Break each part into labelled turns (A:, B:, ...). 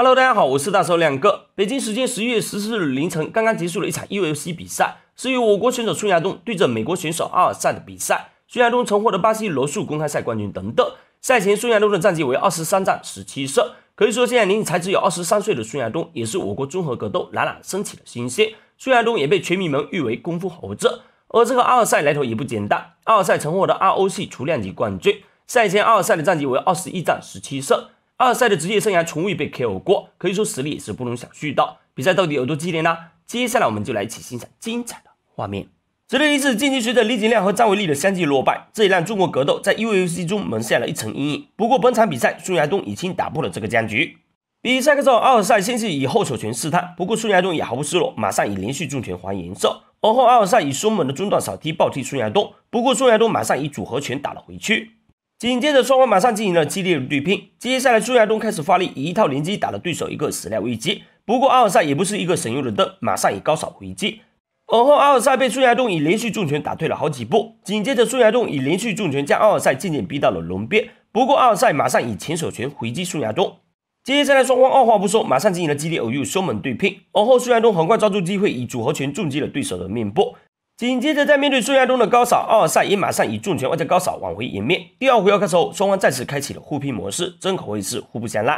A: Hello，大家好，我是大手亮哥。北京时间十一月十四日凌晨，刚刚结束了一场 UFC 比赛，是由我国选手孙亚东对阵美国选手阿尔萨的比赛。孙亚东曾获得巴西柔术公开赛冠军等等。赛前，孙亚东的战绩为二十三战十七胜，可以说现在年仅才只有二十三岁的孙亚东，也是我国综合格斗冉冉升起的新星。孙亚东也被拳迷们誉为“功夫猴子”。而这个阿尔赛来头也不简单，阿尔赛曾获得 r o c 雏量级冠军。赛前，阿尔赛的战绩为二十一战十七胜。阿尔赛的职业生涯从未被 KO 过，可以说实力是不容小觑的。比赛到底有多激烈呢？接下来我们就来一起欣赏精彩的画面。值得一提的是，近期随着李景亮和张伟丽的相继落败，这也让中国格斗在 UFC 中蒙下了一层阴影。不过本场比赛，孙亚东已经打破了这个僵局。比赛后，阿尔赛先是以后手拳试探，不过孙亚东也毫不示弱，马上以连续重拳还颜色。而后阿尔赛以凶猛的中段扫踢暴踢孙亚东，不过孙亚东马上以组合拳打了回去。紧接着，双方马上进行了激烈的对拼。接下来，苏亚东开始发力，一套连击打了对手一个始料未及。不过，阿尔萨也不是一个省油的灯，马上以高扫回击。而后，阿尔萨被苏亚东以连续重拳打退了好几步。紧接着，苏亚东以连续重拳将阿尔萨渐渐逼到了笼边。不过，阿尔萨马上以前手拳回击苏亚东。接下来，双方二话不说，马上进行了激烈而又凶猛对拼。而后，苏亚东很快抓住机会，以组合拳重击了对手的面部。紧接着，在面对孙亚东的高扫，奥尔赛也马上以重拳外加高扫挽回颜面。第二回合开始后，双方再次开启了互拼模式，真可谓是互不相让。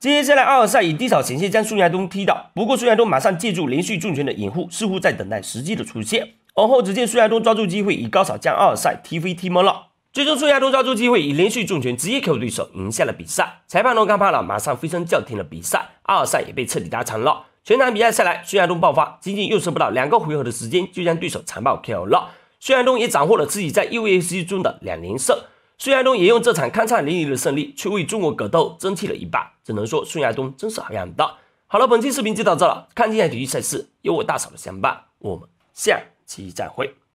A: 接下来，奥尔赛以低扫险些将孙亚东踢倒，不过孙亚东马上借助连续重拳的掩护，似乎在等待时机的出现。而后，只见孙亚东抓住机会，以高扫将奥尔赛踢飞踢懵了。最终，孙亚东抓住机会，以连续重拳直接 KO 对手，赢下了比赛。裁判都看怕了，马上飞身叫停了比赛，阿尔赛也被彻底打残了。全场比赛下来，孙亚东爆发，仅仅用时不到两个回合的时间，就将对手残暴 KO 了。孙亚东也斩获了自己在 UFC 中的两连胜。孙亚东也用这场酣畅淋漓的胜利，去为中国格斗争气了一把。只能说孙亚东真是好样的。好了，本期视频就到这了。看精彩体育赛事，有我大嫂的相伴，我们下期再会。